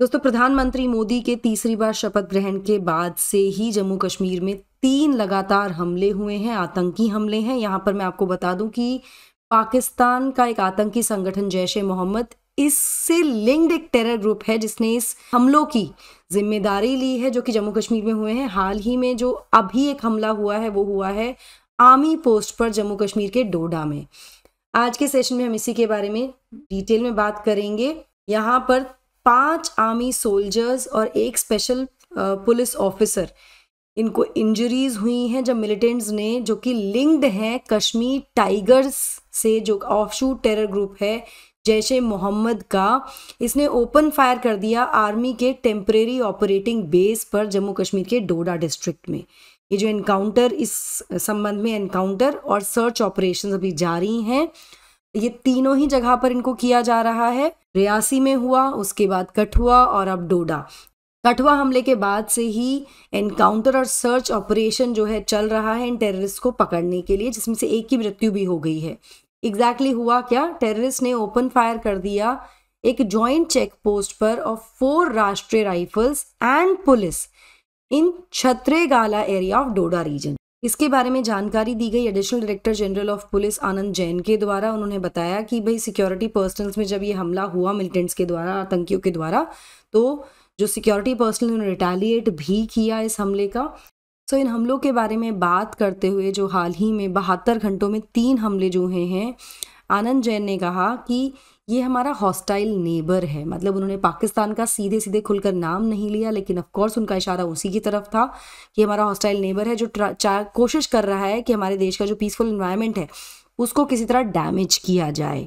दोस्तों प्रधानमंत्री मोदी के तीसरी बार शपथ ग्रहण के बाद से ही जम्मू कश्मीर में तीन लगातार हमले हुए हैं आतंकी हमले हैं यहाँ पर मैं आपको बता दूं कि पाकिस्तान का एक आतंकी संगठन जैश ए मोहम्मद इससे लिंक्ड एक टेरर ग्रुप है जिसने इस हमलों की जिम्मेदारी ली है जो कि जम्मू कश्मीर में हुए हैं हाल ही में जो अभी एक हमला हुआ है वो हुआ है आर्मी पोस्ट पर जम्मू कश्मीर के डोडा में आज के सेशन में हम इसी के बारे में डिटेल में बात करेंगे यहाँ पर पांच आर्मी सोल्जर्स और एक स्पेशल पुलिस ऑफिसर इनको इंजरीज हुई हैं जब मिलिटेंट्स ने जो कि लिंक्ड हैं कश्मीर टाइगर्स से जो ऑफशूट टेरर ग्रुप है जैश ए मोहम्मद का इसने ओपन फायर कर दिया आर्मी के टेम्परेरी ऑपरेटिंग बेस पर जम्मू कश्मीर के डोडा डिस्ट्रिक्ट में ये जो एनकाउंटर इस संबंध में एनकाउंटर और सर्च ऑपरेशन अभी जारी हैं ये तीनों ही जगह पर इनको किया जा रहा है रियासी में हुआ उसके बाद कठुआ और अब डोडा कठुआ हमले के बाद से ही एनकाउंटर और सर्च ऑपरेशन जो है चल रहा है इन टेररिस्ट को पकड़ने के लिए जिसमें से एक की मृत्यु भी हो गई है एग्जैक्टली exactly हुआ क्या टेररिस्ट ने ओपन फायर कर दिया एक जॉइंट चेक पोस्ट पर of four Rashtriya rifles and police in Chhatergala area of Doda region इसके बारे में जानकारी दी गई additional director general of police Anand Jain के द्वारा उन्होंने बताया कि भाई सिक्योरिटी पर्सनल्स में जब ये हमला हुआ मिलिटेंट्स के द्वारा आतंकियों के द्वारा तो जो सिक्योरिटी पर्सनल ने रिटेलिएट भी किया इस हमले का सो इन हमलों के बारे में बात करते हुए जो हाल ही में बहत्तर घंटों में तीन हमले जो हुए हैं आनंद जैन ने कहा कि ये हमारा हॉस्टाइल नेबर है मतलब उन्होंने पाकिस्तान का सीधे सीधे खुलकर नाम नहीं लिया लेकिन ऑफकोर्स उनका इशारा उसी की तरफ था कि हमारा हॉस्टाइल नेबर है जो कोशिश कर रहा है कि हमारे देश का जो पीसफुल इन्वायरमेंट है उसको किसी तरह डैमेज किया जाए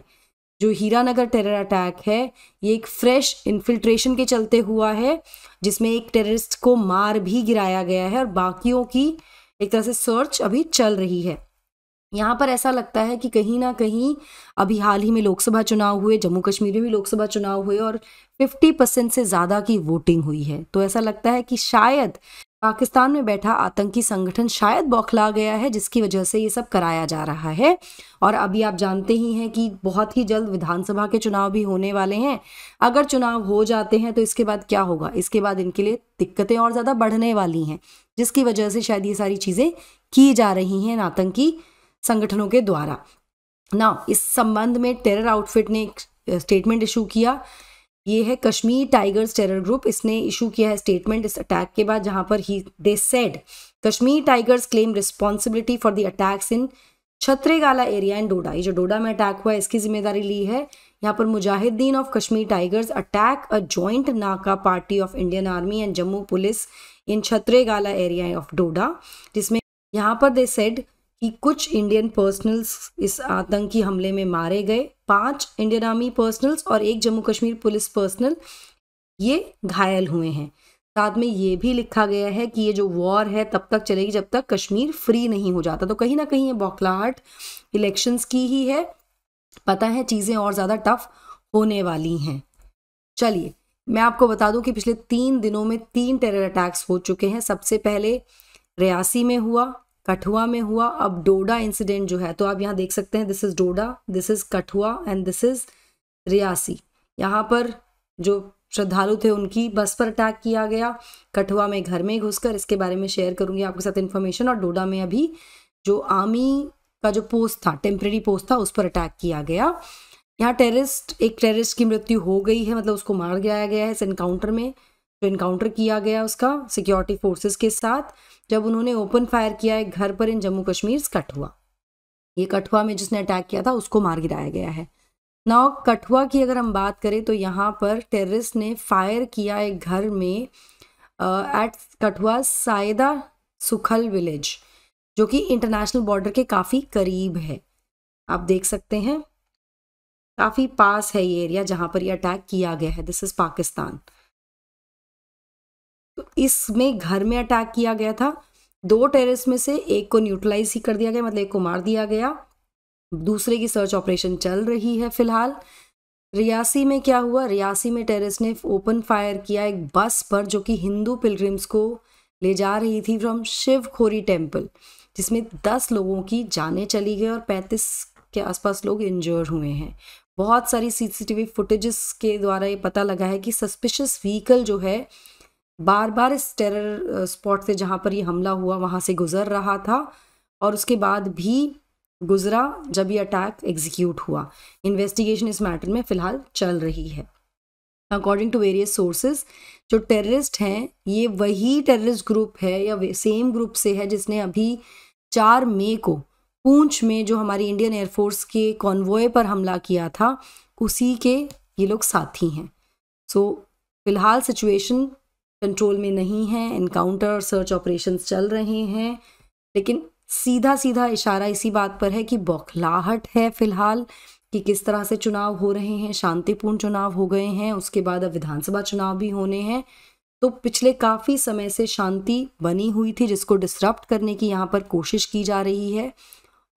जो हीरानगर टेरर अटैक है ये एक फ्रेश इन्फिल्ट्रेशन के चलते हुआ है जिसमें एक टेररिस्ट को मार भी गिराया गया है और बाकियों की एक तरह से सर्च अभी चल रही है यहाँ पर ऐसा लगता है कि कहीं ना कहीं अभी हाल ही में लोकसभा चुनाव हुए जम्मू कश्मीर में भी लोकसभा चुनाव हुए और 50 परसेंट से ज़्यादा की वोटिंग हुई है तो ऐसा लगता है कि शायद पाकिस्तान में बैठा आतंकी संगठन शायद बौखला गया है जिसकी वजह से ये सब कराया जा रहा है और अभी आप जानते ही हैं कि बहुत ही जल्द विधानसभा के चुनाव भी होने वाले हैं अगर चुनाव हो जाते हैं तो इसके बाद क्या होगा इसके बाद इनके लिए दिक्कतें और ज़्यादा बढ़ने वाली हैं जिसकी वजह से शायद ये सारी चीज़ें की जा रही हैं आतंकी संगठनों के द्वारा ना इस संबंध में टेरर आउटफिट ने एक स्टेटमेंट इशू किया ये है कश्मीर टाइगर्स टेरर ग्रुप इसने इशू किया है स्टेटमेंट इस अटैक के बाद जहां पर ही they said Kashmir tigers claim responsibility for the attacks in Chhatergala area in Doda ये जो डोडा में अटैक हुआ है इसकी जिम्मेदारी ली है यहाँ पर Mujahideen of Kashmir tigers attack a joint naka party of Indian army and Jammu police in Chhatergala area of Doda जिसमें यहाँ पर दे सेड कि कुछ इंडियन पर्सनल्स इस आतंकी हमले में मारे गए पांच इंडियन आर्मी पर्सनल्स और एक जम्मू कश्मीर पुलिस पर्सनल ये घायल हुए हैं साथ में ये भी लिखा गया है कि ये जो वॉर है तब तक चलेगी जब तक कश्मीर फ्री नहीं हो जाता तो कहीं ना कहीं ये बौखलाहट इलेक्शंस की ही है पता है चीज़ें और ज़्यादा टफ होने वाली हैं चलिए मैं आपको बता दूं कि पिछले तीन दिनों में तीन टेरर अटैक्स हो चुके हैं सबसे पहले रियासी में हुआ कठुआ में हुआ अब डोडा इंसिडेंट जो है तो आप यहाँ देख सकते हैं this is Doda this is Kathua and this is Reasi यहाँ पर जो श्रद्धालु थे उनकी बस पर अटैक किया गया कठुआ में घर में घुसकर इसके बारे में शेयर करूंगी आपके साथ इन्फॉर्मेशन और डोडा में अभी जो आर्मी का जो पोस्ट था टेम्प्रेरी पोस्ट था उस पर अटैक किया गया यहाँ टेररिस्ट एक टेररिस्ट की मृत्यु हो गई है मतलब उसको मार गिराया गया है इस एनकाउंटर में तो इनकाउंटर किया गया उसका सिक्योरिटी फोर्सेस के साथ जब उन्होंने ओपन फायर किया एक घर पर इन जम्मू कश्मीर कठुआ ये कठुआ में जिसने अटैक किया था उसको मार गिराया गया है नाउ कठुआ की अगर हम बात करें तो यहाँ पर टेररिस्ट ने फायर किया एक घर में एट कठुआ सायदा सुखल विलेज जो कि इंटरनेशनल बॉर्डर के काफ़ी करीब है आप देख सकते हैं काफ़ी पास है ये एरिया जहाँ पर ये अटैक किया गया है दिस इज़ पाकिस्तान तो इसमें घर में अटैक किया गया था दो टेरिस में से एक को न्यूट्रलाइज ही कर दिया गया मतलब एक को मार दिया गया दूसरे की सर्च ऑपरेशन चल रही है फिलहाल रियासी में क्या हुआ रियासी में टेरिस ने ओपन फायर किया एक बस पर जो कि हिंदू पिलग्रिम्स को ले जा रही थी फ्रॉम शिव खोरी टेम्पल जिसमें दस लोगों की जाने चली गई और पैंतीस के आसपास लोग इंजर्ड हुए हैं बहुत सारी सीसीटीवी फुटेजेस के द्वारा ये पता लगा है कि सस्पिशियस व्हीकल जो है बार बार इस टेरर स्पॉट से जहाँ पर ये हमला हुआ वहाँ से गुजर रहा था और उसके बाद भी गुजरा जब ये अटैक एग्जीक्यूट हुआ इन्वेस्टिगेशन इस मैटर में फ़िलहाल चल रही है अकॉर्डिंग टू वेरियस सोर्सेज जो टेररिस्ट हैं ये वही टेररिस्ट ग्रुप है या सेम ग्रुप से है जिसने अभी चार मई को पूंछ में जो हमारी इंडियन एयरफोर्स के कॉन्वॉय पर हमला किया था उसी के ये लोग साथी हैं सो so, फिलहाल सिचुएशन कंट्रोल में नहीं है इनकाउंटर सर्च ऑपरेशन चल रहे हैं लेकिन सीधा सीधा इशारा इसी बात पर है कि बौखलाहट है फिलहाल कि किस तरह से चुनाव हो रहे हैं शांतिपूर्ण चुनाव हो गए हैं उसके बाद अब विधानसभा चुनाव भी होने हैं तो पिछले काफ़ी समय से शांति बनी हुई थी जिसको डिस्टर्ब करने की यहाँ पर कोशिश की जा रही है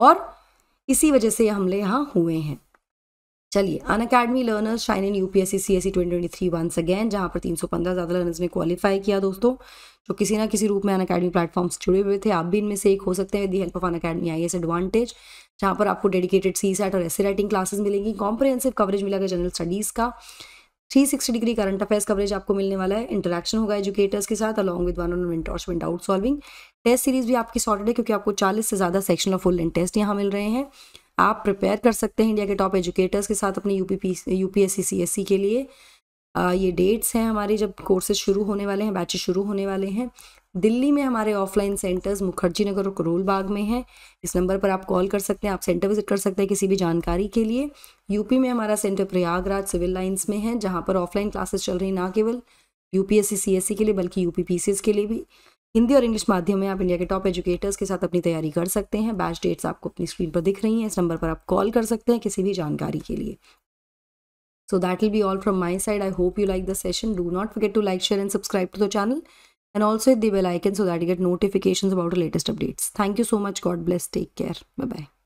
और इसी वजह से हमले यहाँ हुए हैं चलिए Unacademy learners shine in UPSC C S once again जहां पर 315 ज़्यादा लर्नर्स ने क्वालिफाई किया दोस्तों जो किसी ना किसी रूप में अन अकेडमी प्लेटफॉर्म से जुड़े हुए थे आप भी इनमें से एक हो सकते हैं with help of Unacademy I S advantage जहाँ पर आपको डेडिकेटेड सी सेट और एस राइटिंग क्लासेस मिलेंगी कॉम्प्रिहेंसिव कवरेज मिलेगा जनरल स्टडीज़ का 360 डिग्री करंट अफेयर्स कवरेज आपको मिलने वाला है इंटरेक्शन होगा एजुकेटर्स के साथ along with one on one doubt solving test series भी आपकी सॉर्टेड है क्योंकि आपको 40 से ज़्यादा section of full and test यहाँ मिल रहे हैं आप प्रिपेयर कर सकते हैं इंडिया के टॉप एजुकेटर्स के साथ अपने यूपी यूपीएससी सीएससी के लिए आ, ये डेट्स हैं हमारे जब कोर्सेज शुरू होने वाले हैं बैचेज शुरू होने वाले हैं दिल्ली में हमारे ऑफलाइन सेंटर्स मुखर्जी नगर और करोल बाग में हैं इस नंबर पर आप कॉल कर सकते हैं आप सेंटर विजिट कर सकते हैं किसी भी जानकारी के लिए यूपी में हमारा सेंटर प्रयागराज सिविल लाइन्स में है जहाँ पर ऑफलाइन क्लासेस चल रही ना केवल यूपीएससी सीएससी के लिए बल्कि यूपी पीसीएस के लिए भी हिंदी और इंग्लिश माध्यम में आप इंडिया के टॉप एजुकेटर्स के साथ अपनी तैयारी कर सकते हैं बैच डेट्स आपको अपनी स्क्रीन पर दिख रही हैं इस नंबर पर आप कॉल कर सकते हैं किसी भी जानकारी के लिए so that will be all from my side I hope you like the session do not forget to like share and subscribe to the channel and also hit the bell icon so that get notification about latest updates thank you so much god bless take care bye bye